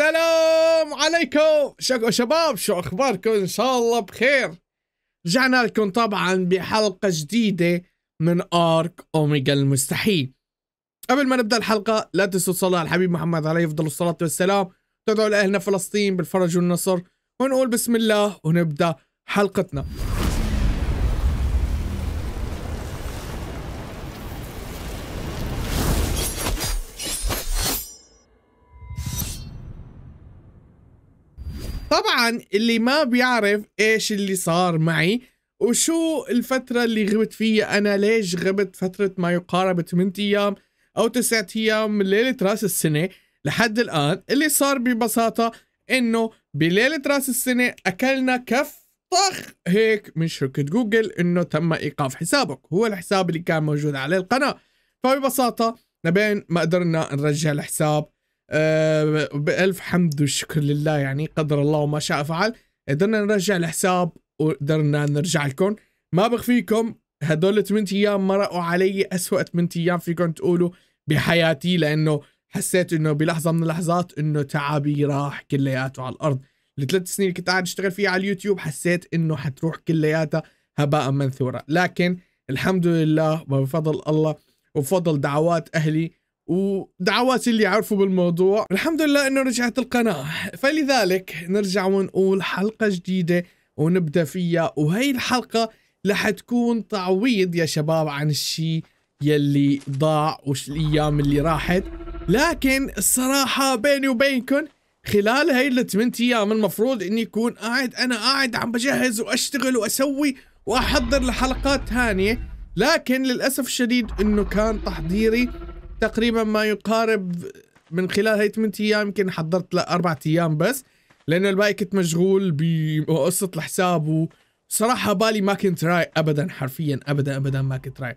السلام عليكم شباب شو اخباركم ان شاء الله بخير رجعنا لكم طبعا بحلقة جديدة من ارك اوميجا المستحيل قبل ما نبدا الحلقة لا تنسوا الصلاة على الحبيب محمد عليه افضل الصلاة والسلام تدعوا لاهلنا فلسطين بالفرج والنصر ونقول بسم الله ونبدا حلقتنا طبعا اللي ما بيعرف ايش اللي صار معي وشو الفترة اللي غبت فيها أنا ليش غبت فترة ما يقارب 8 أيام أو 9 أيام من ليلة راس السنة لحد الآن اللي صار ببساطة إنه بليلة راس السنة أكلنا كف طخ هيك من شركة جوجل إنه تم إيقاف حسابك هو الحساب اللي كان موجود على القناة فببساطة لبين ما قدرنا نرجع الحساب آه، بألف حمد والشكر لله يعني قدر الله وما شاء فعل قدرنا نرجع الحساب وقدرنا نرجع لكم ما بخفيكم هدول 8 ايام مرقوا علي اسوأ 8 ايام فيكم تقولوا بحياتي لانه حسيت انه بلحظه من اللحظات انه تعبي راح كلياته على الارض الثلاث سنين اللي كنت قاعد اشتغل فيها على اليوتيوب حسيت انه حتروح كلياتها هباء منثورا لكن الحمد لله وبفضل الله وبفضل دعوات اهلي ودعواتي اللي عرفوا بالموضوع الحمد لله انه رجعت القناة فلذلك نرجع ونقول حلقة جديدة ونبدأ فيها وهي الحلقة رح تكون تعويض يا شباب عن الشيء يلي ضاع وش الايام اللي راحت لكن الصراحة بيني وبينكم خلال هاي الثمان ايام المفروض اني اكون قاعد انا قاعد عم بجهز واشتغل واسوي واحضر لحلقات ثانية لكن للاسف الشديد انه كان تحضيري تقريبا ما يقارب من خلال هاي 8 ايام يمكن حضرت لأربعة ايام بس لانه الباقي كنت مشغول بقصه الحساب وصراحه بالي ما كنت رايق ابدا حرفيا ابدا ابدا ما كنت رايق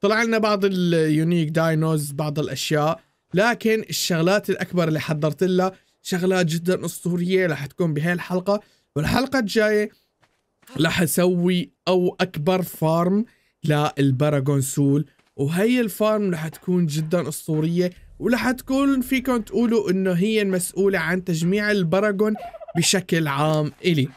طلع لنا بعض اليونيك داينوز بعض الاشياء لكن الشغلات الاكبر اللي حضرت لها شغلات جدا اسطوريه راح تكون بهاي الحلقه والحلقه الجايه راح اسوي او اكبر فارم للباراجون سول وهي الفارم رح تكون جدا اسطوريه ورح تكون فيكم تقولوا انه هي المسؤوله عن تجميع البراغون بشكل عام الي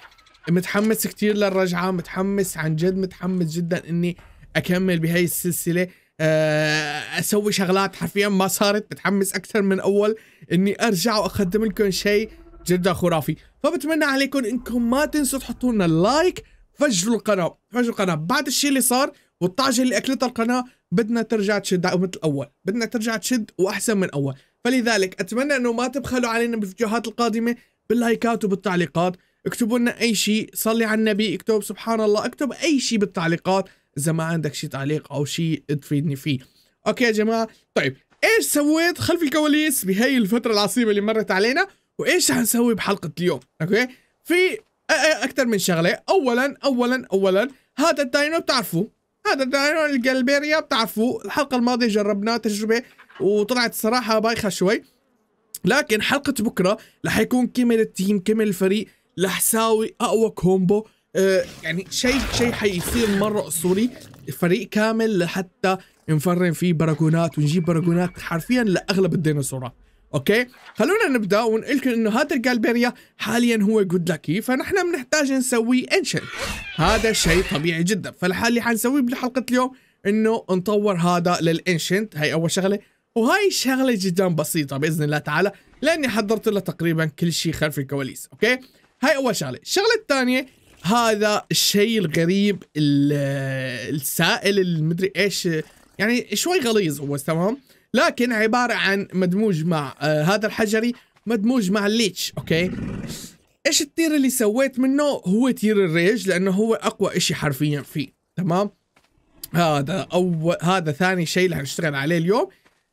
متحمس كتير للرجعه متحمس عن جد متحمس جدا اني اكمل بهاي السلسله آه، اسوي شغلات حرفيا ما صارت متحمس اكثر من اول اني ارجع واقدم لكم شيء جدا خرافي فبتمنى عليكم انكم ما تنسوا تحطوا لنا لايك فجروا القناه فجروا القناه بعد الشيء اللي صار والطعجه اللي اكلتها القناه بدنا ترجع تشد مثل الاول بدنا ترجع تشد واحسن من اول فلذلك اتمنى انه ما تبخلوا علينا بالفيديوهات القادمه باللايكات وبالتعليقات اكتبوا لنا اي شيء صلي على النبي اكتب سبحان الله اكتب اي شيء بالتعليقات اذا ما عندك شيء تعليق او شيء تفيدني فيه اوكي يا جماعه طيب ايش سويت خلف الكواليس بهي الفتره العصيبه اللي مرت علينا وايش رح نسوي بحلقه اليوم اوكي في اكثر من شغله اولا اولا اولا هذا الداينو بتعرفوه هذا الدايرون الجلبيريا بتعرفوا الحلقه الماضيه جربناه تجربه وطلعت الصراحه بايخه شوي لكن حلقه بكره رح يكون كمل التيم كمل الفريق رح ساوي اقوى كومبو أه يعني شيء شيء حيصير مره اسطوري فريق كامل لحتى نفرن فيه براغونات ونجيب براغونات حرفيا لاغلب الديناصورات اوكي خلونا نبدا ونقول لكم انه هذا الجالبيريا حاليا هو جود لاكي فنحن بنحتاج نسوي انشنت هذا شيء طبيعي جدا فالحال اللي حنسويه بحلقه اليوم انه نطور هذا للانشنت هاي اول شغله وهاي شغله جدا بسيطه باذن الله تعالى لاني حضرت له تقريبا كل شيء خلف الكواليس اوكي هاي اول شغله الشغله الثانيه هذا الشيء الغريب السائل المدري ايش يعني شوي غليظ هو تمام لكن عباره عن مدموج مع آه هذا الحجري مدموج مع الليتش اوكي ايش التير اللي سويت منه هو تير الريج لانه هو اقوى اشي حرفيا فيه تمام هذا اول هذا ثاني شيء اللي حنشتغل عليه اليوم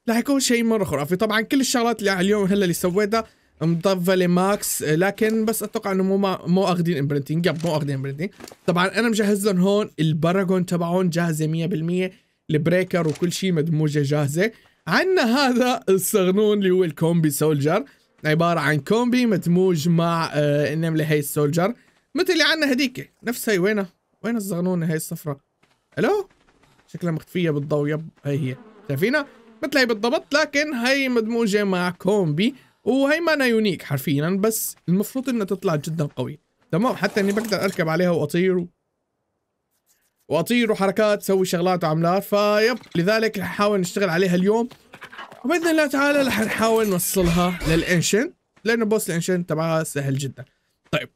راح يكون شيء مره خرافي طبعا كل الشغلات اللي اليوم هلا اللي سويتها مضفه لماكس آه، لكن بس اتوقع انه مو مو اخذين امبرنتنج يب مو اخذين امبرنتنج طبعا انا مجهز لهم هون الباراجون تبعهم جاهزه 100% البريكر وكل شيء مدموجه جاهزه عندنا هذا الصغنون اللي هو الكومبي سولجر عبارة عن كومبي مدموج مع النملة آه، هي السولجر مثل اللي عندنا هذيك نفس هي وينها وين الصغنونة هي الصفرة الو شكلها مختفية بالضوء يب هي هي شايفينها مثل هي بالضبط لكن هي مدموجة مع كومبي وهي مانا يونيك حرفيا بس المفروض انها تطلع جدا قوية تمام حتى اني بقدر اركب عليها واطير واطير وحركات اسوي شغلات وعملات فيب لذلك رح نحاول نشتغل عليها اليوم وباذن الله تعالى رح نحاول نوصلها للانشن لانه بوس الانشن تبعها سهل جدا طيب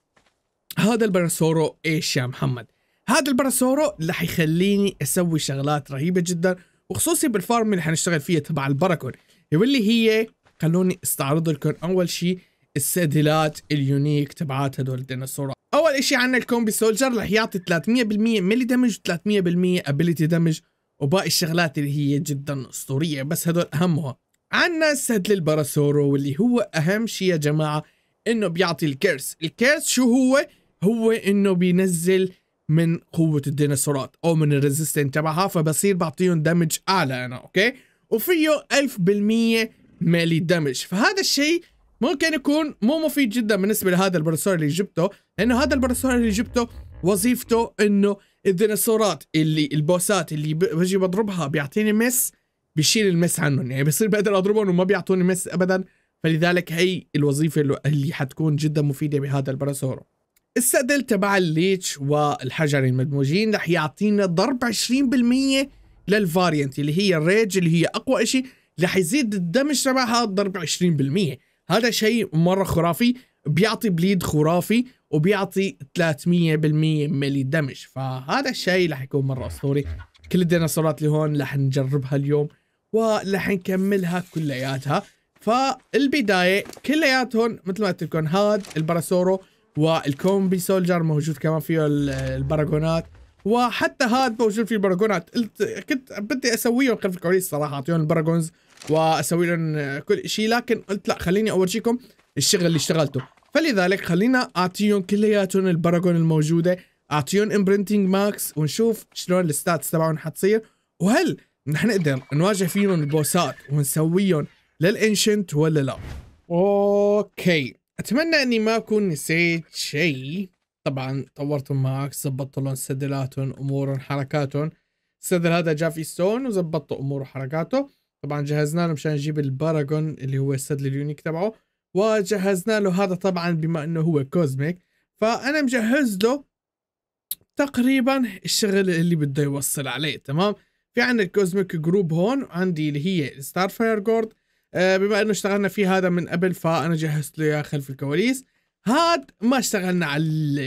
هذا البرسورو ايش يا محمد هذا البرسورو رح يخليني اسوي شغلات رهيبه جدا وخصوصي بالفارم اللي حنشتغل فيها تبع البراكون واللي هي خلوني استعرض لكم اول شيء السيدلات اليونيك تبعات هدول الديناصورات اول اشي عندنا الكومبي سولجر رح يعطي 300% ميلي دمج و300% ابيليتي دمج وباقي الشغلات اللي هي جدا اسطوريه بس هدول اهمها عندنا السدل الباراسورو واللي هو اهم شيء يا جماعه انه بيعطي الكيرس الكيرس شو هو هو انه بينزل من قوة الديناصورات او من الريزيستين تبعها فبصير بعطيهم دمج اعلى انا اوكي وفيه 1000% ميلي دمج فهذا الشيء ممكن يكون مو مفيد جدا بالنسبه لهذا البروسيسور اللي جبته لانه هذا البروسيسور اللي جبته وظيفته انه الديناصورات اللي البوسات اللي بجي بضربها بيعطيني مس بشيل المس عنهم يعني بصير بقدر اضربهم وما بيعطوني مس ابدا فلذلك هي الوظيفه اللي حتكون جدا مفيده بهذا البروسيسور السدل تبع الليتش والحجر المدموجين رح يعطينا ضرب 20% للفاريانت اللي هي الريج اللي هي اقوى شيء رح يزيد الدمج تبعها ضرب 20% هذا شيء مره خرافي بيعطي بليد خرافي وبيعطي 300% ملي دمج فهذا الشيء راح يكون مره اسطوري كل الديناصورات اللي هون راح نجربها اليوم وراح نكملها كلياتها فالبدايه كلياتهم مثل ما قلت لكم هاد الباراسورو والكومبي سولجر موجود كمان فيه البراغونات وحتى هاد موجود فيه البراغونات قلت كنت بدي اسويهم خلف الكواليس صراحه اعطيهم البراغونز واسوي لهم كل شيء لكن قلت لا خليني اورجيكم الشغل اللي اشتغلته فلذلك خلينا اعطيهم كلياتهم الباراجون الموجوده اعطيهم امبرنتنج ماكس ونشوف شلون الستاتس تبعهم حتصير وهل نحن نقدر نواجه فيهم البوسات ونسويهم للانشنت ولا لا اوكي اتمنى اني ما اكون نسيت شيء طبعا طورتهم ماكس زبطت لهم سدلاتهم امورهم حركاتهم السدل هذا جاء في ستون وزبطت اموره وحركاته طبعا جهزنا له مشان نجيب الباراجون اللي هو السدل اليونيك تبعه وجهزنا له هذا طبعا بما انه هو كوزميك فانا مجهز له تقريبا الشغل اللي بده يوصل عليه تمام في عندنا الكوزميك جروب هون عندي اللي هي ستار فاير جورد بما انه اشتغلنا فيه هذا من قبل فانا جهزت له اياه خلف الكواليس هاد ما اشتغلنا على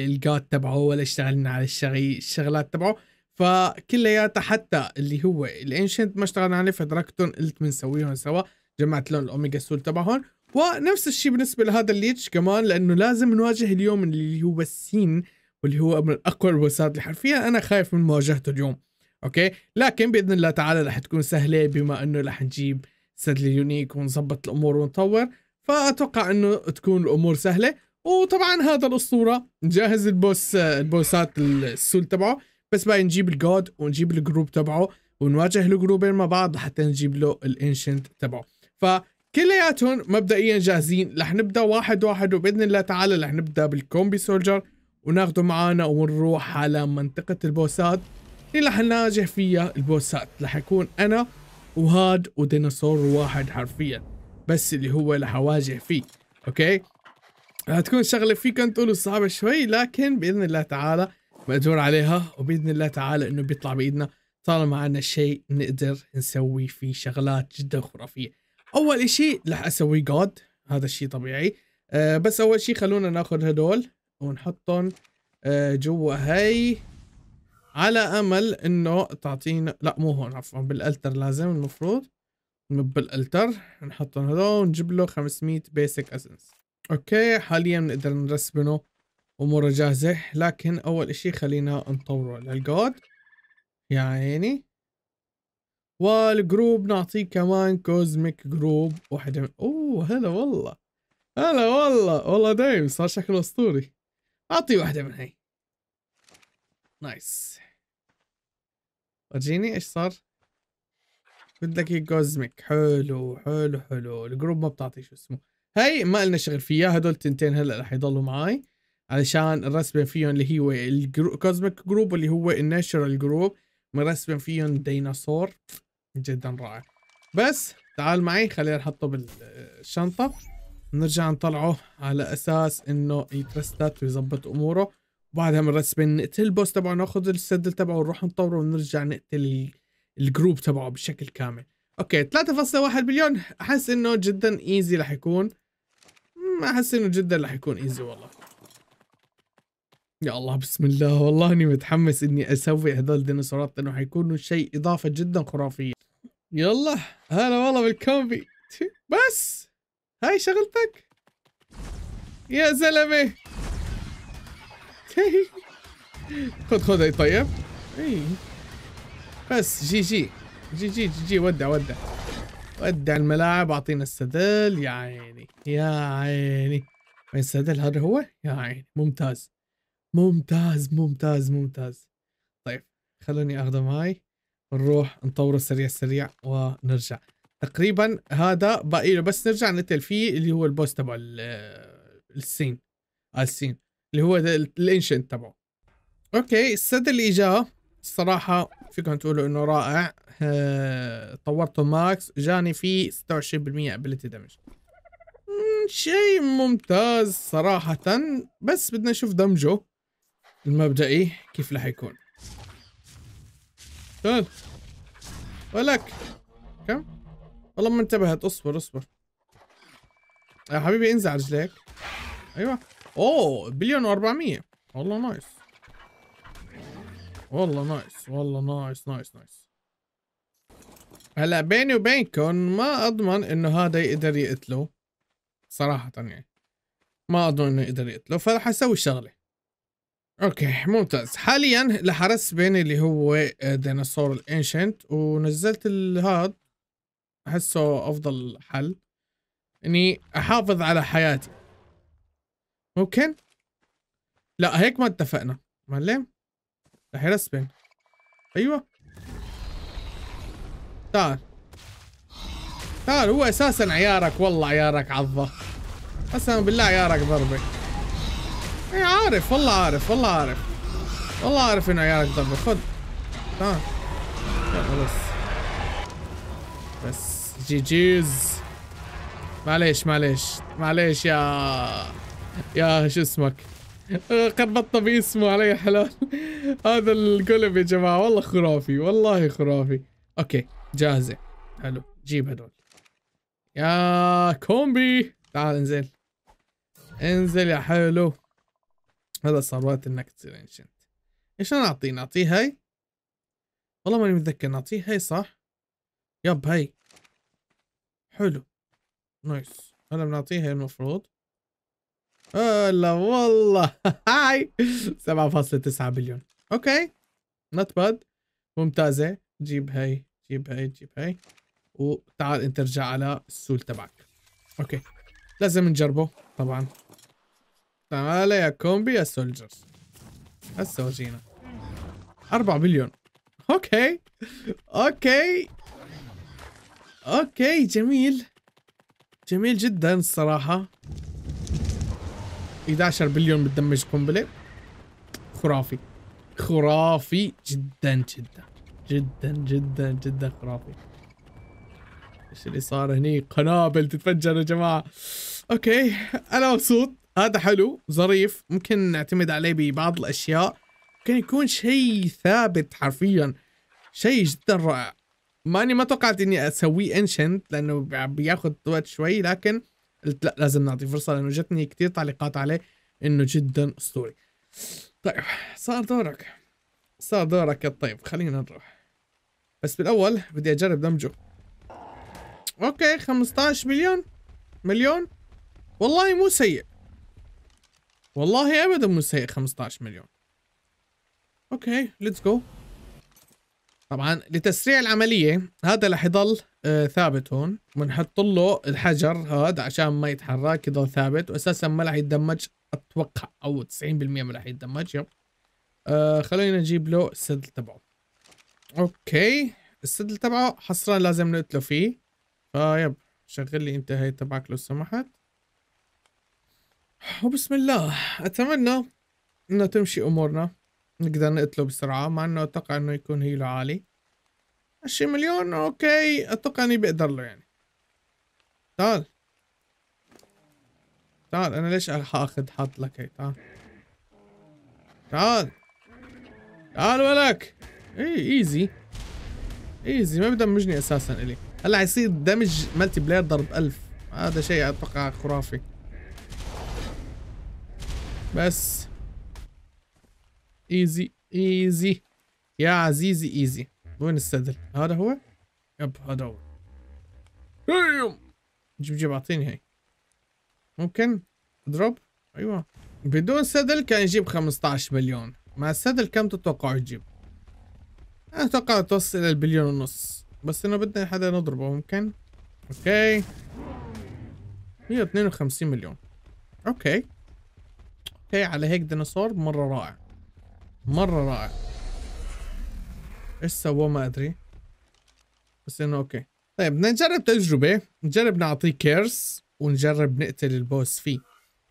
الجاد تبعه ولا اشتغلنا على الشغي الشغلات تبعه فكلياتها حتى اللي هو الانشنت ما اشتغلنا عليه فدركتهم قلت بنسويهم سوا جمعت لهم الاوميجا سول تبعهم ونفس الشيء بالنسبه لهذا الليتش كمان لانه لازم نواجه اليوم اللي هو السين واللي هو من اقوى الوساد حرفيا انا خايف من مواجهته اليوم اوكي لكن باذن الله تعالى رح تكون سهله بما انه رح نجيب سد اليونيك ونظبط الامور ونطور فاتوقع انه تكون الامور سهله وطبعا هذا الاسطوره نجهز البوس البوسات السول تبعه بس باقي نجيب الجود ونجيب الجروب تبعه ونواجه الجروبين مع بعض لحتى نجيب له الانشنت تبعه فكلياتهم مبدئيا جاهزين رح نبدا واحد واحد وباذن الله تعالى رح نبدا بالكومبي سولجر وناخده معانا ونروح على منطقة البوسات اللي رح نواجه فيها البوسات رح يكون انا وهاد وديناصور واحد حرفيا بس اللي هو رح اواجه فيه اوكي رح تكون شغلة فيكم تقولوا صعبة شوي لكن بإذن الله تعالى مقدور عليها وباذن الله تعالى انه بيطلع بايدنا طالما عنا شيء نقدر نسوي فيه شغلات جدا خرافيه اول اشي رح اسوي جود هذا الشيء طبيعي أه بس اول شيء خلونا ناخذ هدول ونحطهم أه جوا هي على امل انه تعطينا لا مو هون عفوا بالالتر لازم المفروض بالالتر نحطهم هدول ونجيب له 500 بيسك اسنس اوكي حاليا بنقدر نرسبنه اموره جاهزة لكن اول اشي خلينا نطوره للجود يا عيني والجروب نعطيه كمان كوزميك جروب واحدة من اوه هلا والله هلا والله والله دايم صار شكله اسطوري اعطيه واحدة من هي نايس ورجيني ايش صار بدك كوزميك حلو حلو حلو الجروب ما بتعطي شو اسمه هاي ما لنا شغل فيها هدول تنتين هلا رح يضلوا معاي علشان نرسم فيهم اللي هو الكوزميك جروب واللي هو الناتشرال جروب مرسم فيهم ديناصور جدا رائع بس تعال معي خلينا نحطه بالشنطة نرجع نطلعه على أساس إنه يترستات ويظبط أموره وبعدها بنرسم نقتل البوس تبعه ناخذ السدل تبعه ونروح نطوره ونرجع نقتل الجروب تبعه بشكل كامل اوكي 3.1 بليون احس انه جدا ايزي رح يكون أمم، احس انه جدا رح يكون ايزي والله يا الله بسم الله والله اني متحمس اني اسوي هذول الديناصورات لانه حيكونوا شيء اضافه جدا خرافيه يلا هلا والله بالكومبي بس هاي شغلتك يا زلمه خذ خذ هي طيب اي بس جي جي جي جي جي, جي ودع ودع ودع الملاعب اعطينا السدل يا عيني يا عيني السدل هذا هو يا عيني ممتاز ممتاز ممتاز ممتاز طيب خلوني اخذ معي نروح نطوره سريع سريع ونرجع تقريبا هذا باقي له بس نرجع نتل فيه اللي هو البوس تبع السين آه، السين اللي هو الانشنت تبعه اوكي السد اللي اجاه الصراحة فيكم تقولوا انه رائع آه، طورته ماكس جاني فيه 26% ability damage شيء ممتاز صراحة بس بدنا نشوف دمجه المبدئي إيه؟ كيف راح يكون تعال طيب. ولك كم والله ما انتبهت اصبر اصبر يا حبيبي انزع رجليك ايوه اوه بليون و400 والله نايس والله نايس والله نايس نايس نايس هلا بيني وبينكم ما اضمن انه هذا يقدر يقتله صراحة يعني ما اضمن انه يقدر يقتله فراح اسوي شغله اوكي ممتاز حاليا لحرس بين اللي هو ديناصور آه، الانشنت ونزلت الهاد احسه افضل حل اني احافظ على حياتي ممكن لا هيك ما اتفقنا معلم لحرس بين ايوه تعال تعال هو اساسا عيارك والله عيارك عضه قسما بالله عيارك ضربه اي عارف والله عارف والله عارف والله عارف انه عيالك ضربة خذ تمام خلص بس جي جيز معليش معليش معليش يا يا شو اسمك قربطنا باسمه علي حلال هذا القلب يا جماعة والله خرافي والله خرافي اوكي جاهزة حلو جيب هدول يا كومبي تعال انزل انزل يا حلو هذا صار وقت انك تصير انشنت ايش انا اعطيه نعطيه هاي والله ماني متذكر نعطيه هاي صح يب هاي حلو نايس هلا بنعطيه هاي المفروض هلا والله هاي 7.9 بليون اوكي نوت باد ممتازة جيب هاي جيب هاي جيب هاي وتعال انت ارجع على السول تبعك اوكي لازم نجربه طبعا تعالى يا كومبي يا سولجر هسه وجينا 4 مليون اوكي اوكي اوكي جميل جميل جدا الصراحة 11 بليون بتدمج قنبلة خرافي خرافي جدا جدا جدا جدا جدا خرافي ايش اللي صار هني قنابل تتفجر يا جماعة اوكي انا مبسوط هذا حلو ظريف ممكن نعتمد عليه ببعض الأشياء ممكن يكون شيء ثابت حرفيا شيء جدا رائع ماني ما توقعت اني اسويه انشنت لانه بياخذ وقت شوي لكن قلت لا لازم نعطيه فرصه لانه جتني كثير تعليقات عليه انه جدا اسطوري طيب صار دورك صار دورك يا طيب خلينا نروح بس بالاول بدي اجرب دمجه اوكي 15 مليون مليون والله مو سيء والله ابدا مو سيء 15 مليون اوكي ليتس جو طبعا لتسريع العمليه هذا رح يضل آه ثابت هون بنحط له الحجر هذا عشان ما يتحرك يضل ثابت واساسا ما رح يتدمج اتوقع او 90% ما رح يتدمج يب آه خلينا نجيب له السدل تبعه اوكي السدل تبعه حصرا لازم نقتله فيه فيب شغل لي انت هاي تبعك لو سمحت وبسم الله أتمنى إنه تمشي أمورنا نقدر نقتله بسرعة مع إنه أتوقع إنه يكون هيلو عالي عشرين مليون أوكي أتوقع إني بقدر له يعني تعال تعال أنا ليش حاخد حاط لك هي تعال تعال تعال ولك إي إيزي إيزي ما بدمجني أساسا إلي هلا حيصير دمج ملتي بلاير ضرب ألف هذا شيء أتوقع خرافي بس ايزي ايزي يا عزيزي ايزي وين السدل هذا هو يب هذا هو إيوه. جيب جيب اعطيني هاي ممكن اضرب ايوه بدون سدل كان يجيب 15 مليون مع السدل كم تتوقع يجيب انا اتوقع توصل الى البليون ونص بس انه بدنا حدا نضربه ممكن اوكي 152 مليون اوكي اوكي على هيك ديناصور مرة رائع مرة رائع ايش سووه ما ادري بس انه اوكي طيب بدنا نجرب تجربة نجرب نعطيه كيرس ونجرب نقتل البوس فيه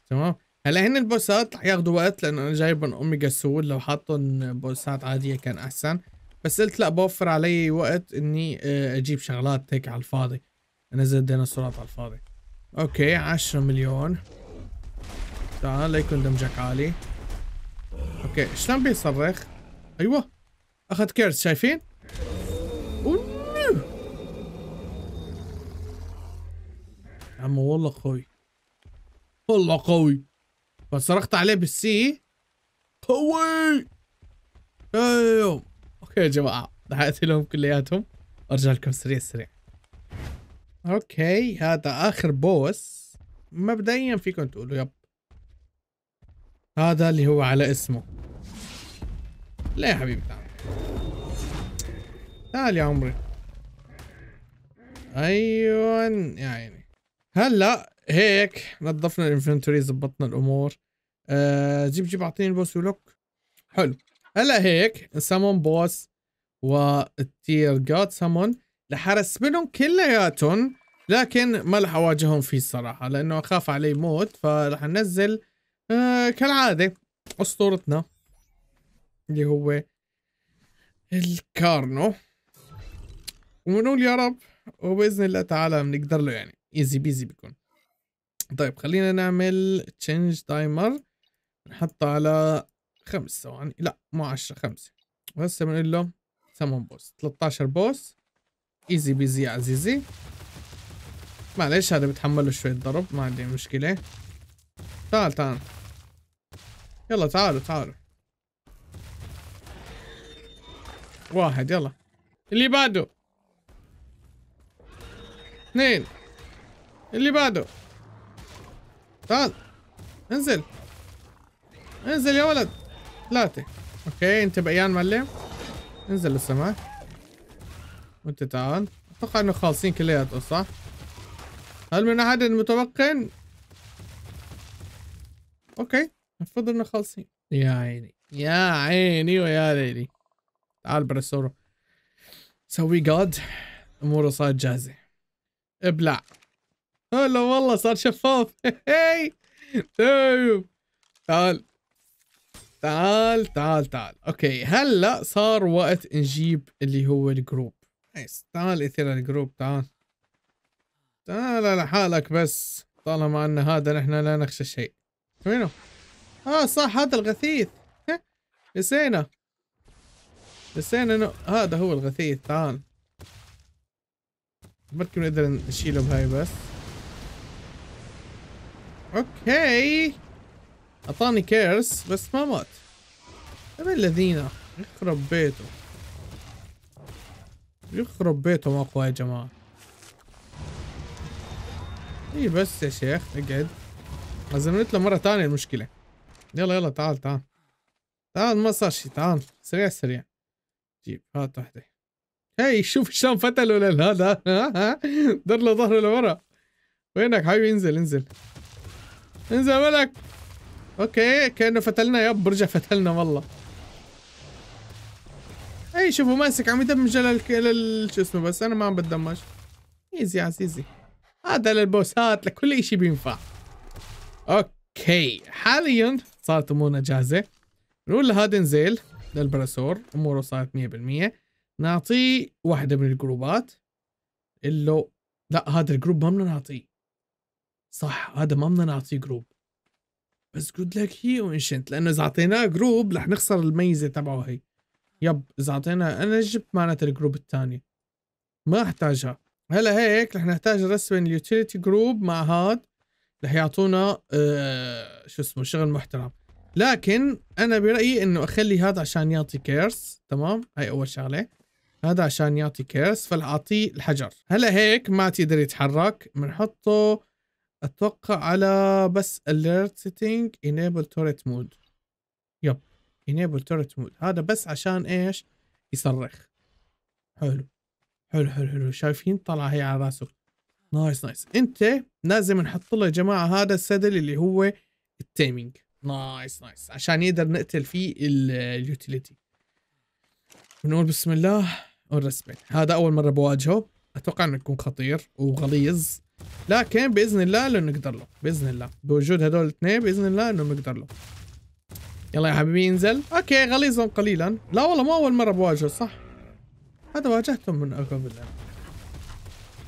تمام هلا هن البوسات رح ياخذوا وقت لانه انا جايبهم اوميجا سول لو حاطهم بوسات عادية كان احسن بس قلت لا بوفر علي وقت اني آه، اجيب شغلات هيك على الفاضي انزل ديناصورات على الفاضي اوكي 10 مليون تعال لا يكون دمجك عالي اوكي شلون بيصرخ ايوه اخذ كيرس شايفين عمو والله قوي والله قوي فصرخت عليه بالسي قوي ايوه اوكي يا جماعه راح لهم كلياتهم ارجع لكم سريع سريع اوكي هذا اخر بوس مبدئيا فيكم تقولوا يب هذا اللي هو على اسمه لا يا حبيبي تعال تعال يا عمري ايون يا عيني هلا هيك نظفنا الانفنتوري زبطنا الامور آه جيب جيب اعطيني البوس ولوك حلو هلا هيك سامون بوس والتير جاد سامون لحرس منهم كلياتهم لكن ما رح اواجههم فيه الصراحه لانه اخاف عليه موت فرح انزل آه كالعادة أسطورتنا اللي هو الكارنو ونقول يا رب وبإذن الله تعالى بنقدر له يعني ايزي بيزي بيكون طيب خلينا نعمل تشينج تايمر نحطه على خمس ثواني لا مو عشرة خمسة وهسه بنقول له سمون بوس 13 بوس ايزي بيزي يا عزيزي معلش هذا بتحمله شوية ضرب ما عندي مشكلة تعال تعال يلا تعالوا تعالوا واحد يلا اللي بعده اثنين اللي بعده تعال انزل انزل يا ولد ثلاثة اوكي انت بقيان معلم انزل للسماء وانت تعال اتوقع انه خالصين كلياتهم صح؟ هل من احد متوقع اوكي المفروض انه خالصين يا عيني يا عيني ويا ليلي تعال برسورو سوي جاد اموره صارت جاهزه ابلع هلا والله صار شفاف هي تعال تعال تعال تعال اوكي هلا صار وقت نجيب اللي هو الجروب نايس تعال اثير الجروب تعال تعال لحالك بس طالما ان هذا نحن لا نخشى شيء وينه؟ اه صح هذا الغثيث نسينا نسينا انه هذا هو الغثيث تعال بركي بنقدر نشيله بهاي بس اوكي اعطاني كيرس بس ما مات ابن الذين يخرب بيته يخرب بيته ما اقوى يا جماعه اي بس يا شيخ اقعد لازم نطلع مرة تانية المشكلة يلا يلا تعال تعال تعال ما صار شي تعال سريع سريع جيب هات وحدة هاي شوف شلون فتل ولا هذا دار له ظهره لورا وينك حبيبي انزل انزل انزل ولك اوكي كانه فتلنا يب برجع فتلنا والله اي شوفوا ماسك عم يدمج لل شو اسمه بس انا ما عم بدمج ايزي عزيزي هذا للبوسات لكل اشي بينفع اوكي حاليا صارت امورنا جاهزه نقول لهذا انزل للبراسور اموره صارت 100% نعطيه واحدة من الجروبات اللي لا هذا الجروب ما بدنا نعطيه صح هذا ما بدنا نعطيه جروب بس جود لك هي وانشنت لانه اذا اعطيناه جروب رح نخسر الميزه تبعه هي يب اذا اعطينا انا جبت معناتها الجروب الثاني ما احتاجها هلا هيك رح نحتاج رسم اليوتيليتي جروب مع هاد رح يعطونا آه شو اسمه شغل محترم لكن انا برايي انه اخلي هذا عشان يعطي كيرس تمام هاي اول شغله هذا عشان يعطي كيرس فلأعطيه الحجر هلا هيك ما تقدر يتحرك بنحطه اتوقع على بس alert setting enable turret mode يب enable turret mode هذا بس عشان ايش يصرخ حلو حلو حلو حلو شايفين طلع هي على راسه نايس نايس انت لازم نحط له يا جماعه هذا السدل اللي هو التيمينج نايس نايس عشان يقدر نقتل فيه اليوتيليتي بنقول بسم الله والرسمين هذا اول مره بواجهه اتوقع انه يكون خطير وغليظ لكن باذن الله لو نقدر له باذن الله بوجود هذول الاثنين باذن الله انه نقدر له يلا يا حبيبي انزل اوكي غليظهم قليلا لا والله مو اول مره بواجهه صح هذا واجهتهم من قبل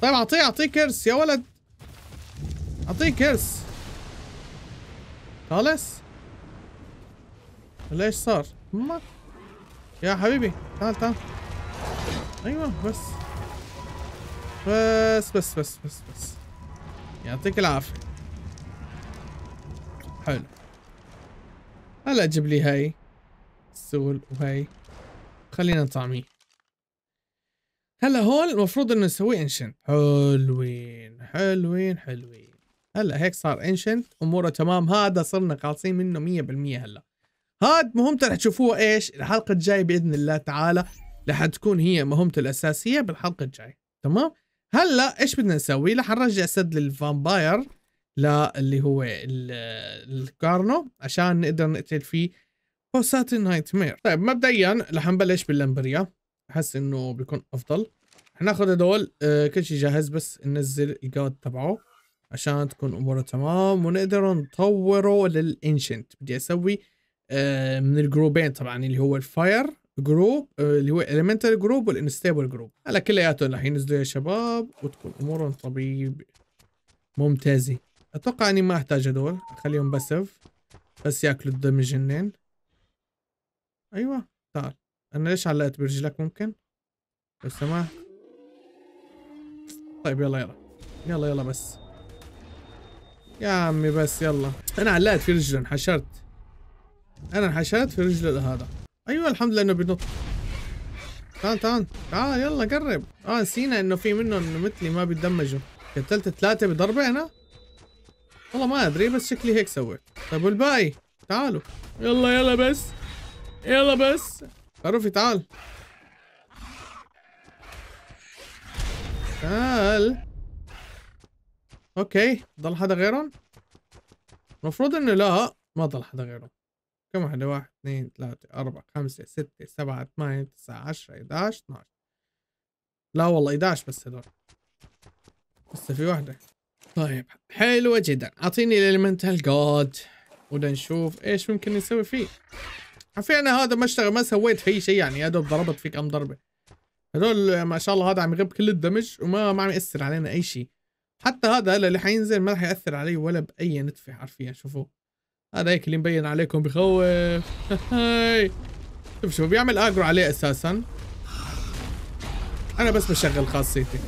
طيب اعطيه اعطيه كرس يا ولد اعطيه كرس خالص ولا ايش صار ما يا حبيبي تعال تعال ايوه بس بس بس بس بس بس يعطيك العافيه حلو هلا جيب لي هاي السول وهي خلينا نطعميه هلا هون المفروض انه نسوي انشنت حلوين حلوين حلوين هلا هيك صار انشنت اموره تمام هذا صرنا خالصين منه 100% هلا هاد مهمته رح تشوفوها ايش الحلقه الجايه باذن الله تعالى رح تكون هي مهمته الاساسيه بالحلقه الجايه تمام هلا ايش بدنا نسوي رح نرجع سد للفامباير لا اللي هو الكارنو عشان نقدر نقتل فيه بوسات النايت مير طيب مبدئيا رح نبلش باللمبريا حس انه بيكون افضل هناخذ هدول آه كل شيء جاهز بس ننزل الجود تبعه عشان تكون اموره تمام ونقدر نطوره للانشنت بدي اسوي آه من الجروبين طبعا اللي هو الفاير جروب آه اللي هو اليمنتال جروب والانستابل جروب هلا كلياتهم رح ينزلوا يا شباب وتكون امورهم طبيب ممتازه اتوقع اني ما احتاج هدول اخليهم بسف بس ياكلوا الدمج هنين ايوه تعال انا ليش علقت برجلك ممكن لو سمحت طيب يلا يلا يلا يلا بس يا عمي بس يلا انا علقت في رجله انحشرت انا انحشرت في رجله هذا ايوه الحمد لله انه بنط تعال تعال تعال يلا قرب اه نسينا انه في منهم مثلي ما بيتدمجوا قتلت ثلاثة بضربة انا والله ما ادري بس شكلي هيك سويت طيب والباقي تعالوا يلا يلا بس يلا بس خروفي تعال تعال اوكي ضل حدا غيرهم المفروض انه لا ما ضل حدا غيرهم كم واحدة واحد اثنين ثلاثة أربعة خمسة ستة سبعة ثمانية تسعة عشرة إحداش اثناش لا والله إحداش بس هدول لسه في واحدة طيب حلوة جدا اعطيني الاليمنتال جود ودا نشوف ايش ممكن نسوي فيه حرفيا انا هذا ما اشتغل ما سويت اي شيء يعني يا دوب ضربت في كم ضربه هذول ما شاء الله هذا عم يغب كل الدمج وما ما عم ياثر علينا اي شيء حتى هذا هلا اللي حينزل ما راح ياثر علي ولا باي نتفه حرفيا شوفوا هذا هيك اللي مبين عليكم بخوف شوف شوف بيعمل اجرو عليه اساسا انا بس بشغل خاصيتي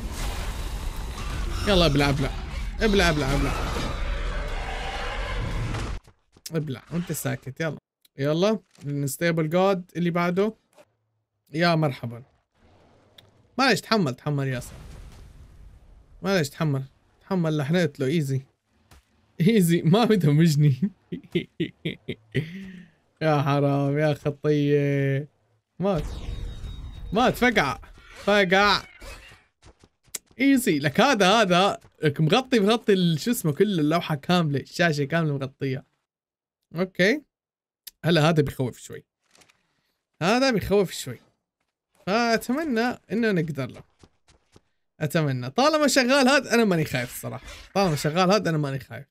يلا ابلع ابلع ابلع ابلع ابلع ابلع وانت ساكت يلا يلا الستيبل جاد اللي بعده يا مرحبا معلش تحمل تحمل ياسر معلش تحمل تحمل لحنيت له ايزي ايزي ما بدمجني يا حرام يا خطية مات مات فقع فقع ايزي لك هذا هذا لك مغطي مغطي شو اسمه كل اللوحة كاملة الشاشة كاملة مغطية اوكي هلا هذا بيخوف شوي هذا بيخوف شوي فاتمنى انه نقدر له اتمنى طالما شغال هذا انا ماني خايف الصراحه طالما شغال هذا انا ماني خايف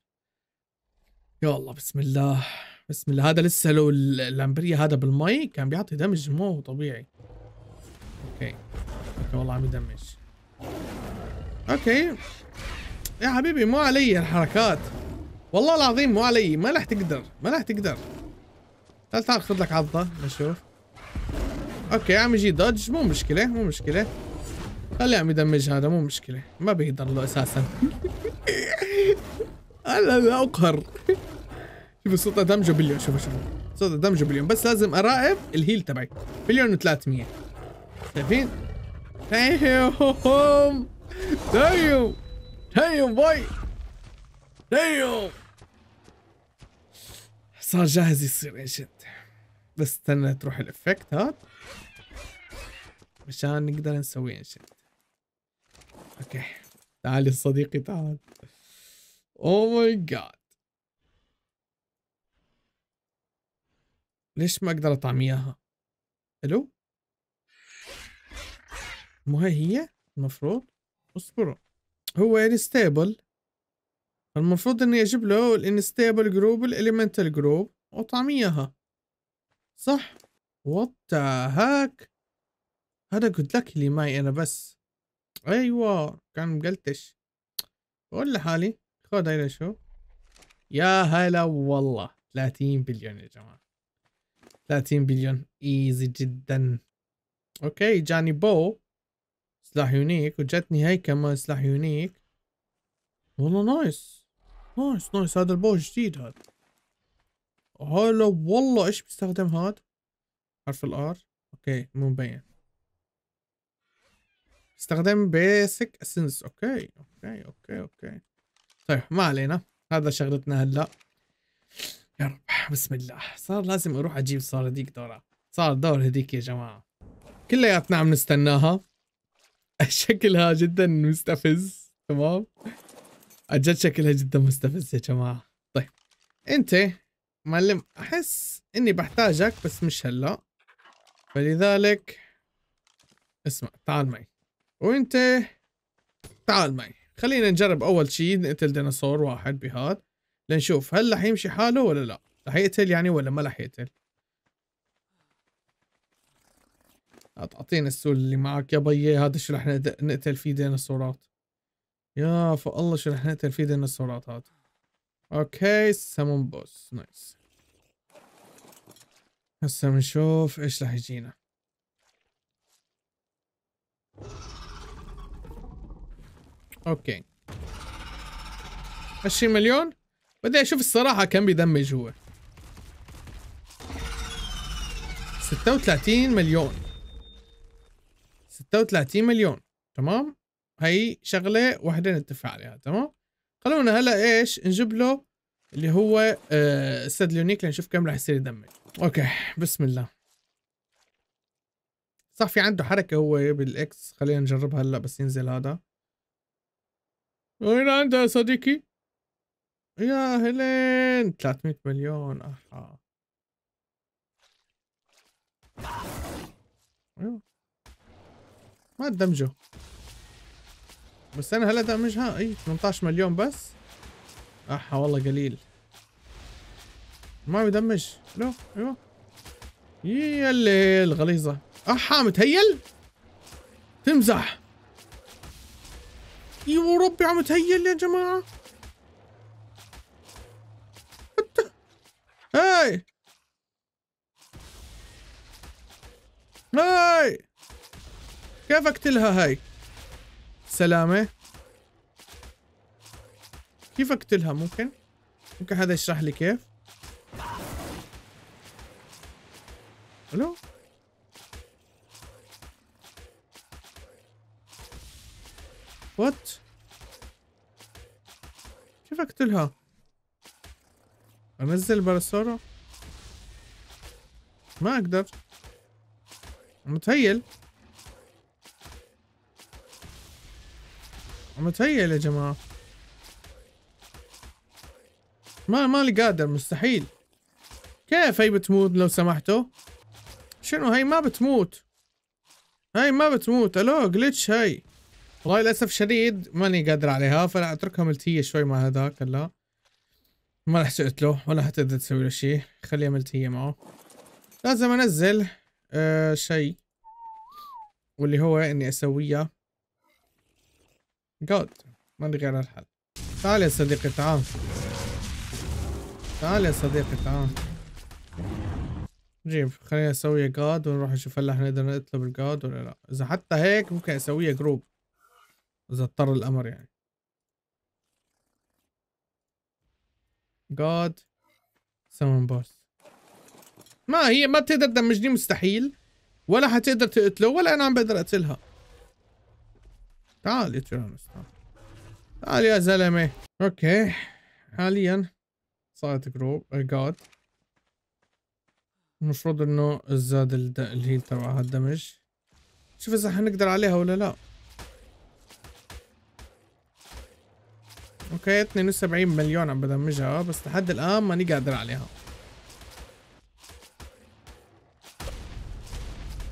يا الله بسم الله بسم الله هذا لسه لو اللامبريه هذا بالمي كان بيعطي دمج مو طبيعي اوكي اوكي والله عم يدمج اوكي يا حبيبي مو علي الحركات والله العظيم مو علي ما راح تقدر ما راح تقدر تعال تعال خذ لك عضه نشوف اوكي عم يجي دوج مو مشكله مو مشكله خليه عم يدمج هذا مو مشكله ما بيقدر له اساسا انا لا اقهر شوف صوت دمجه بليون شوف شوف صوت دمجه بليون بس لازم اراقب الهيل تبعي بليون و300 شايفين تايم تايم تايم باي تايم صار جاهز يصير ايش بس استنى تروح الافكت هات عشان نقدر نسوي انشنت اوكي تعال يا صديقي تعال اوه ماي جاد ليش ما اقدر اطعم اياها الو مو هي هي المفروض اصبروا هو انستابل يعني المفروض اني اجيب له الانستابل جروب الاليمنتال جروب واطعم اياها صح وات هاك هذا قلت لك اللي معي انا بس ايوه كان مقلتش بقول لحالي خذ هيدا شو يا هلا والله 30 بليون يا جماعه 30 بليون ايزي جدا اوكي جاني بو سلاح يونيك وجتني هاي كمان سلاح يونيك والله نايس نايس نايس هذا البو جديد هذا هلا والله ايش بيستخدم هاد حرف الار اوكي مو مبين استخدم بيسك اسنس اوكي اوكي اوكي اوكي طيب ما علينا هذا شغلتنا هلا يا رب بسم الله صار لازم اروح اجيب صار هذيك دورة صار دور هذيك يا جماعة كلياتنا عم نستناها شكلها جدا مستفز تمام عن جد شكلها جدا مستفز يا جماعة طيب انت معلم احس اني بحتاجك بس مش هلا فلذلك اسمع تعال معي وانت تعال معي خلينا نجرب اول شيء نقتل ديناصور واحد بهاد لنشوف هل رح يمشي حاله ولا لا رح يقتل يعني ولا ما رح يقتل اعطينا السول اللي معك يا بيي هذا شو رح نقتل فيه ديناصورات يا فالله شو رح نقتل فيه ديناصورات هذا اوكي سمون بوس نايس هسه بنشوف ايش رح يجينا اوكي 20 مليون بدي اشوف الصراحه كم بيدمج هو 36 مليون 36 مليون تمام هي شغله وحده نتفق عليها تمام خلونا هلا ايش نجيب له اللي هو استاد آه، ليونيك لنشوف كم راح يصير يدمج اوكي بسم الله صح في عنده حركة هو بالاكس خلينا نجربها هلا بس ينزل هذا وين عنده يا صديقي يا هلين 300 مليون احا أيوه. ما تدمجه بس انا هلا دمجها اي 18 مليون بس احا والله قليل ما يدمج لا ايوه يا الليل غليظة احا متهيل تمزح يا ربي عم تهيل يا جماعة هاي هاي كيف اقتلها هاي سلامة كيف اقتلها ممكن ممكن حدا يشرح لي كيف الو وات كيف اقتلها انزل برسارة ما اقدر متهيل متهيل يا جماعه ما مالي قادر مستحيل كيف هي بتموت لو سمحتوا شنو هي ما بتموت هاي ما بتموت الو جلتش هاي والله للاسف شديد ماني قادر عليها فانا اتركها ملتيه شوي مع هذاك هلا ما راح تقتله ولا حتقدر تسوي له شيء خليها ملتيه معه لازم انزل آه شيء واللي هو اني اسويها جود ما عندي غير الحل تعال يا صديقي تعال تعال يا صديقي تعال جيب خلينا نسوي جاد ونروح نشوف هل احنا نقدر نطلب الجاد ولا لا اذا حتى هيك ممكن اسويه جروب اذا اضطر الامر يعني جاد سمون بوس ما هي ما بتقدر تدمجني مستحيل ولا حتقدر تقتله ولا انا عم بقدر اقتلها تعال يا تيرانوس تعال تعال يا زلمه اوكي حاليا صارت جروب جاد المفروض انه زاد الهيل تبعها الدمج شوف اذا حنقدر عليها ولا لا اوكي 72 مليون عم بدمجها بس لحد الان ماني قادر عليها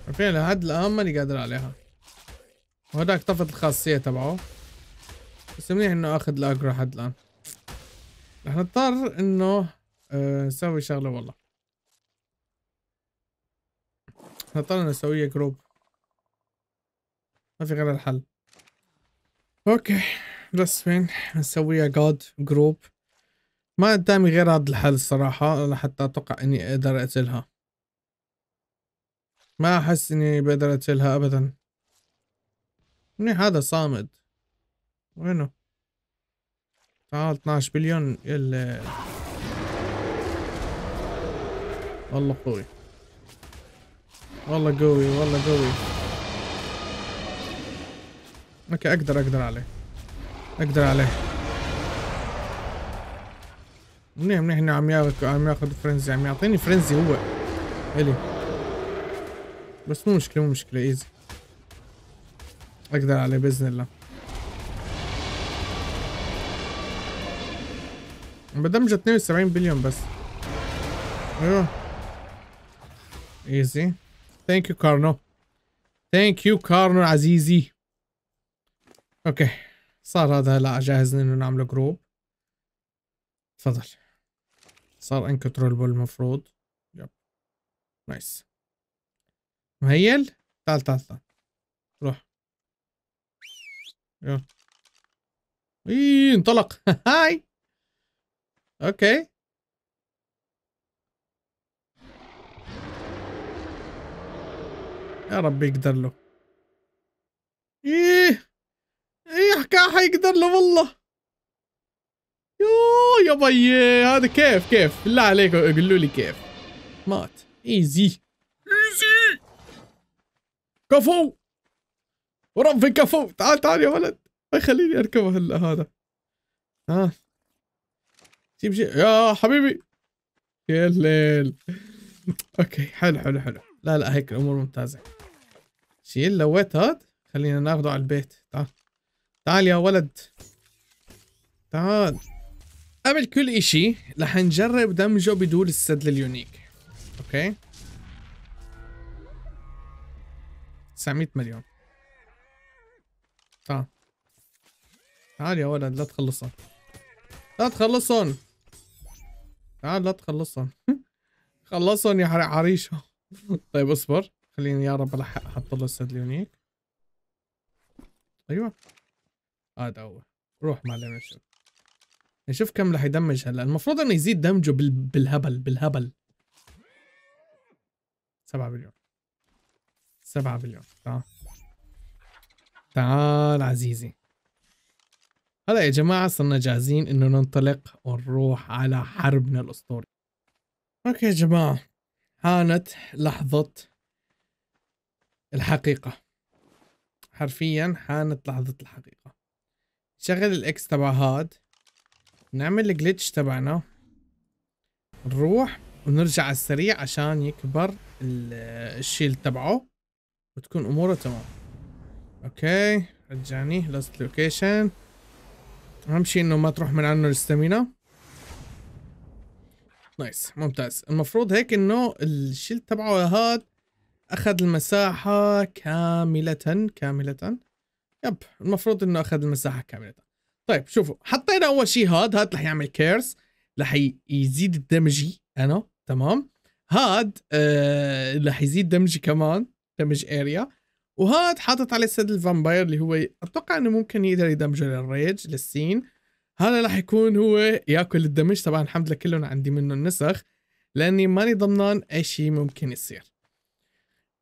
عارفين لحد الان ماني قادر عليها وهذاك طفت الخاصية تبعه بس منيح انه اخذ الاجرا لحد الان رح نضطر انه آه، نسوي شغله والله نضطر نسوي جروب ما في غير الحل اوكي بس وين نسويها جاد جروب ما قدامي غير هذا الحل الصراحة لحتى اتوقع اني اقدر اقتلها ما احس اني بقدر اقتلها ابدا منيح هذا صامد وينه تعال آه، 12 بليون ال والله قوي والله قوي والله قوي اوكي اقدر اقدر عليه اقدر عليه منيح منيح انه عم ياخذ عم ياخذ فرنزي عم يعطيني فرنزي هو الي بس مو مشكله مو مشكله ايزي اقدر عليه باذن الله بدمج 72 بليون بس ايوه ايزي ثانك يو كارنو ثانك يو كارنو عزيزي اوكي صار هذا هلا جاهز انه نعمله جروب تفضل صار انكنترولبل المفروض يب نايس مهيل تعال تعال تعال روح يلا ايه انطلق هاي اوكي يا رب يقدر له ايه ايه حكاها حيقدر له والله يو يا بي هذا كيف كيف بالله عليك قولوا لي كيف مات ايزي ايزي كفو وربي كفو تعال تعال يا ولد خليني اركبه هلا هذا ها يمشي يا حبيبي يا الليل اوكي حلو حلو حلو لا لا هيك الامور ممتازه شيل لويت هاد خلينا ناخده على البيت تعال تعال يا ولد تعال قبل كل اشي رح نجرب دمجه بدون السد اليونيك اوكي 900 مليون تعال تعال يا ولد لا تخلصهم لا تخلصهم تعال لا تخلصهم خلصهم يا حريشة طيب اصبر خليني يا رب الحق احط له اليونيك ايوه هذا هو روح معلم نشوف نشوف كم رح يدمج هلا المفروض انه يزيد دمجه بال... بالهبل بالهبل 7 بليون 7 بليون تعال تعال عزيزي هلا يا جماعة صرنا جاهزين انه ننطلق ونروح على حربنا الاسطوري اوكي يا جماعة حانت لحظة الحقيقة حرفيا حانت لحظة الحقيقة نشغل الاكس تبع هاد نعمل الجليتش تبعنا نروح ونرجع على السريع عشان يكبر الشيلد تبعه وتكون اموره تمام اوكي رجعني لوست لوكيشن اهم شيء انه ما تروح من عنه الاستامينا نايس ممتاز المفروض هيك انه الشيلد تبعه هاد اخذ المساحة كاملة كاملة يب المفروض انه اخذ المساحة كاملة طيب شوفوا حطينا اول شيء هاد هاد رح يعمل كيرس رح يزيد دمجي انا تمام هاد آه رح يزيد دمجي كمان دمج اريا وهاد حاطط عليه سد الفامباير اللي هو اتوقع انه ممكن يقدر يدمجه للريج للسين هذا راح يكون هو ياكل الدمج طبعا الحمد لله كلهم عندي منه النسخ لاني ماني ضمنان اي شيء ممكن يصير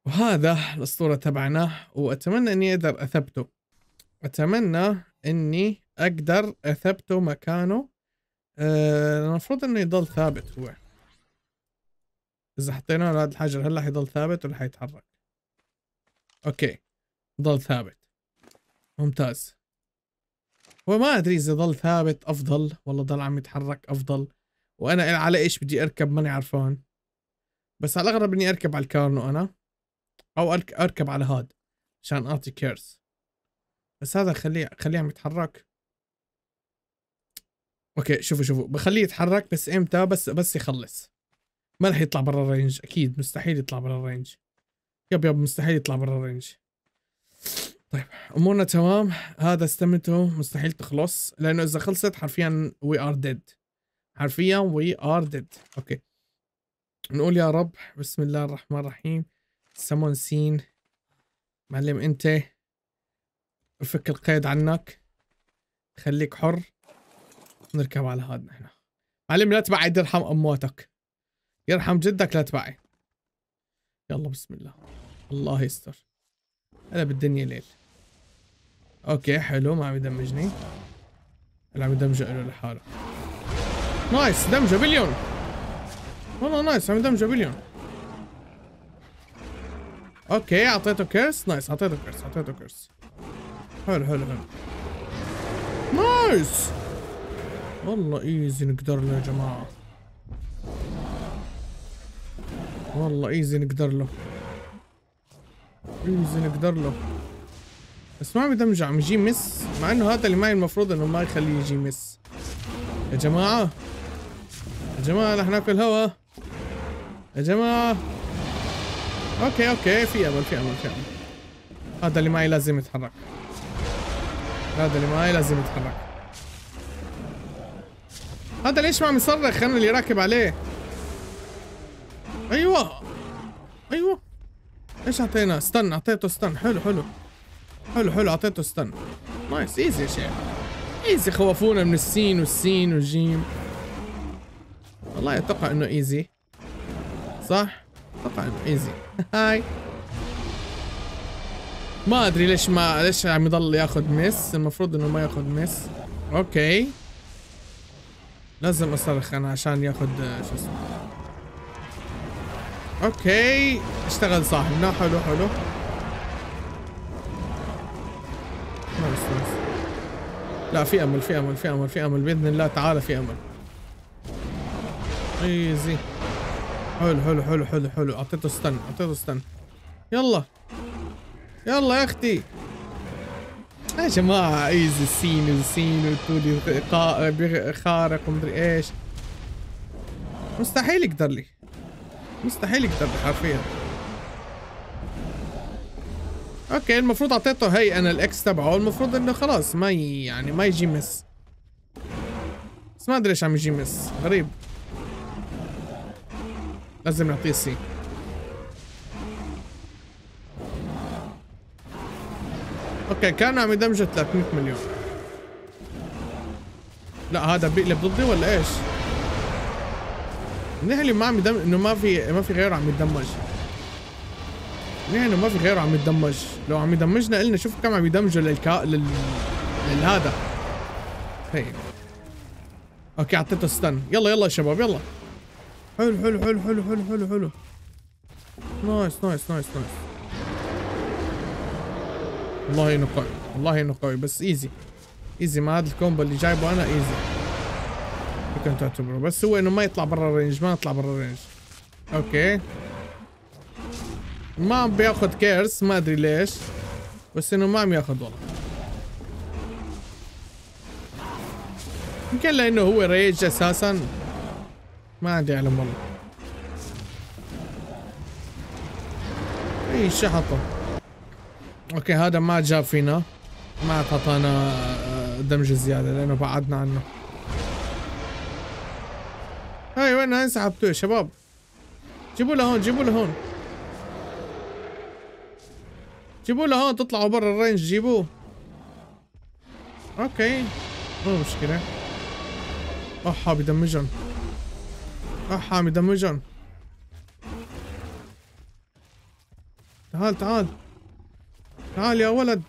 وهذا الاسطورة تبعنا واتمنى اني اقدر اثبته اتمنى اني اقدر اثبته مكانه أه المفروض انه يضل ثابت هو اذا حطيناه على هذا الحجر هل راح يضل ثابت ولا حيتحرك اوكي ضل ثابت ممتاز هو ما ادري اذا ضل ثابت افضل ولا ضل عم يتحرك افضل وانا على ايش بدي اركب ماني عرفان بس على الاغلب اني اركب على الكارنو انا او اركب على هاد عشان اعطي كيرس بس هذا خليه خليه عم يتحرك اوكي شوفوا شوفوا بخليه يتحرك بس امتى بس بس يخلص ما راح يطلع برا الرينج اكيد مستحيل يطلع برا الرينج يب يب مستحيل يطلع برا الرينج طيب امورنا تمام هذا استمنته مستحيل تخلص لانه اذا خلصت حرفيا وي ار ديد حرفيا وي ار ديد اوكي نقول يا رب بسم الله الرحمن الرحيم سمون سين معلم انت افك القيد عنك خليك حر نركب على هذا نحن معلم لا تبعد يرحم امواتك يرحم جدك لا تبعد يلا بسم الله الله يستر انا بالدنيا ليل اوكي حلو ما عم يدمجني هلا عم يدمجه له لحاله نايس دمجه بليون والله نايس عم يدمجه بليون اوكي اعطيته كيرس نايس اعطيته كيرس اعطيته كيرس حلو حلو حلو نايس والله ايزي نقدر له يا جماعه والله ايزي نقدر له ايزي نقدر له بس ما عم يدمج عم يجي مس مع انه هذا اللي معي المفروض انه ما يخليه يجي مس يا جماعة يا جماعة رح ناكل هوا يا جماعة اوكي اوكي في امل في امل في امل هذا اللي معي لازم يتحرك هذا اللي معي لازم يتحرك هذا ليش ما عم يصرخ انا اللي راكب عليه ايوه ايوه ايش اعطينا استنى اعطيته استنى حلو حلو حلو حلو اعطيته استنى نايس ايزي يا شيخ ايزي خوفونا من السين والسين والجيم والله اتوقع انه ايزي صح اتوقع انه ايزي هاي ما ادري ليش ما ليش عم يضل ياخذ مس المفروض انه ما ياخذ مس اوكي لازم اصرخ انا عشان ياخذ شو اسمه اوكي اشتغل صاحبنا حلو حلو نايس نايس لا في امل في امل في امل في امل باذن الله تعالى في امل ايزي حلو حلو حلو حلو حلو اعطيته استنى اعطيته استنى يلا يلا يا اختي يا جماعة ايزي سين سين وتولي خارق ومدري ايش مستحيل يقدر لي مستحيل يكتب حرفيا اوكي المفروض اعطيته هي انا الاكس تبعه المفروض انه خلاص ما يعني ما يجي مس بس ما ادري ايش عم يجي مس غريب لازم نعطيه سي اوكي كان عم يدمجه 300 مليون لا هذا بيقلب ضدي ولا ايش؟ نهلي اللي ما عم يدم انه ما في ما في غيره عم يدمج نهلي انه ما في غيره عم يدمج لو عم يدمجنا النا شوف كم عم يدمجوا للكا لل للهذا هي اوكي اعطيته ستان يلا يلا يا شباب يلا حلو حلو حلو حلو حلو حلو حلو نايس نايس نايس نايس والله انه قوي والله انه قوي بس ايزي ايزي مع هذا الكومبو اللي جايبه انا ايزي ممكن تعتبره بس هو انه ما يطلع برا الرينج ما يطلع برا الرينج اوكي ما عم بياخذ كيرس ما ادري ليش بس انه ما عم ياخذ والله يمكن لانه هو ريج اساسا ما عندي علم والله اي شحطه اوكي هذا ما جاب فينا ما اعطانا آه، دمج زياده لانه بعدنا عنه وين انسحبتوا يا شباب جيبوا لهون جيبوا لهون جيبوا لهون تطلعوا برا الرينج جيبوه اوكي مو مشكلة احا بدمجن احا بدمجن تعال تعال تعال يا ولد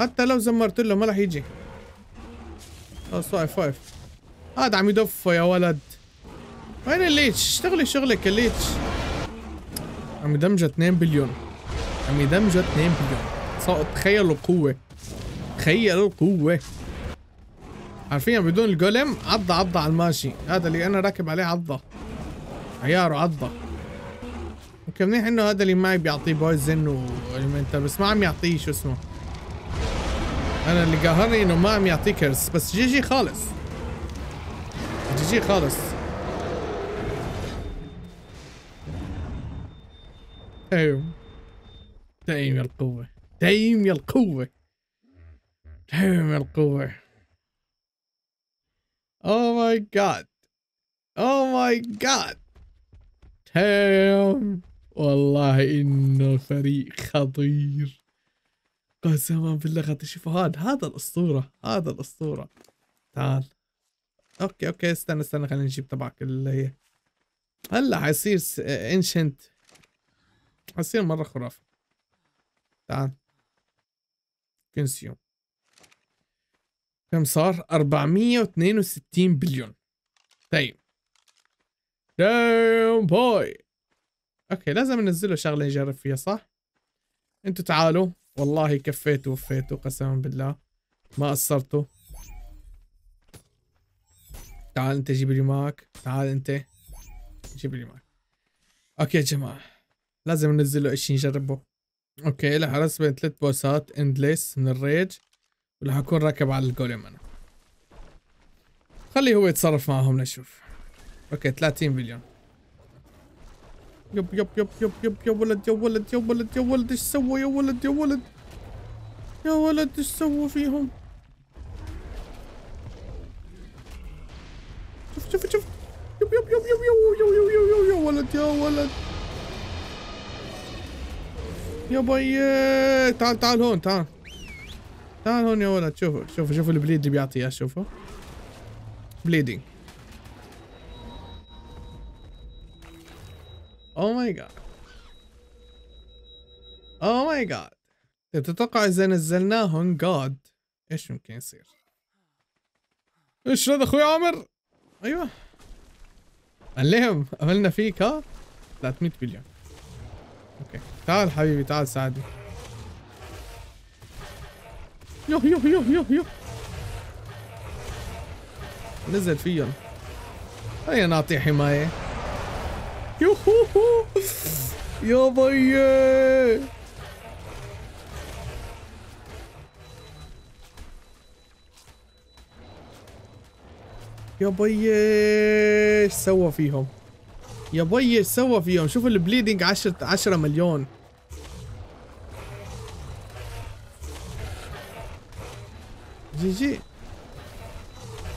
حتى لو زمرت له ما راح يجي خلاص واقف واقف هذا عم يدف يا ولد وين الليتش اشتغلي شغلك الليتش عم يدمجها 2 بليون عم يدمجها 2 بليون تخيلوا القوة تخيلوا القوة حرفيا بدون الجولم عضة عضة على الماشي هذا اللي انا راكب عليه عضة عياره عضة اوكي منيح انه هذا اللي معي بيعطيه بويزن والمنتر بس ما عم يعطيه شو اسمه انا اللي قهرني انه ما عم يعطيه كرس بس جي جي خالص جي جي خالص ايوه دايم يا القوة دايم يا القوة دايم يا القوة اوه ماي جاد اوه ماي جاد دايم والله انه فريق خطير قسما بالله خطير شوفوا هذا هذا الاسطورة هذا الاسطورة تعال اوكي اوكي استنى استنى خلينا نجيب تبعك اللي هي هلا حيصير انشنت حسين مرة خرافة تعال كنسيوم كم صار 462 بليون طيب دايم بوي اوكي لازم ننزله شغلة يجرب فيها صح انتوا تعالوا والله كفيتوا وفيتوا قسما بالله ما قصرتوا تعال انت جيب لي معك تعال انت جيب لي معك اوكي يا جماعه لازم ننزل له اشي نجربه اوكي لها حرس بين ثلاث بوسات اندليس من الريج ورح اكون راكب على الجولم انا خليه هو يتصرف معهم نشوف اوكي 30 مليون يب يب يب يب يب يا ولد يا ولد يا ولد يا ولد ايش سوى يا ولد يا ولد يا ولد ايش سوى فيهم شوف شوف شوف يب يب يب يب يب يب يب يب يا ولد يا ولد يا بيي إيه، تعال تعال هون تعال تعال هون يا ولد شوفوا شوفوا شوفوا البليد اللي اياه شوفوا بليدينج او ماي جاد او ماي جاد تتوقع اذا نزلناهم جاد ايش ممكن يصير ايش هذا اخوي عامر ايوه عليهم عملنا فيك ها 300 مليون اوكي تعال حبيبي تعال ساعدني يوه يوه يوه يوه يوه نزل فيهم هيا نعطيه حماية هو يا بيي يا بيي سوى فيهم يا بوي ايش سوى فيهم شوف البليدنج 10 10 مليون جي جي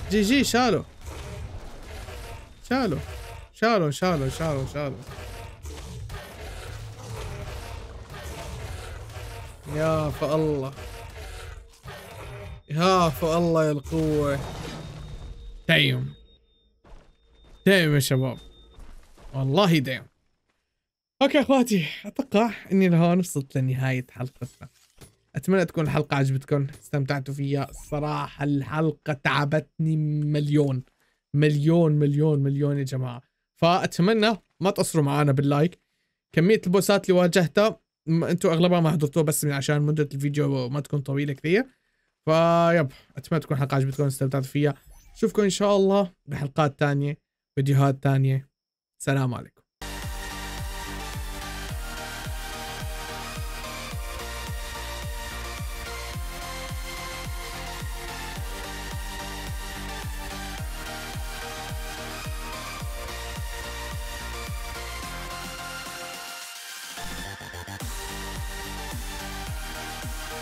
جي جي شالوا شالوا شالوا شالوا شالوا شالوا يا فالله يا فالله يا القوة دايم دايم يا شباب والله دايم اوكي اخواتي اتوقع اني لهون وصلت لنهايه حلقتنا اتمنى تكون الحلقه عجبتكم استمتعتوا فيها الصراحه الحلقه تعبتني مليون مليون مليون مليون يا جماعه فاتمنى ما تقصروا معنا باللايك كميه البوسات اللي واجهتها انتم اغلبها ما حضرتوها بس من عشان مده الفيديو ما تكون طويله كثير فيب اتمنى تكون الحلقه عجبتكم استمتعتوا فيها اشوفكم ان شاء الله بحلقات ثانيه فيديوهات ثانيه سلام عليكم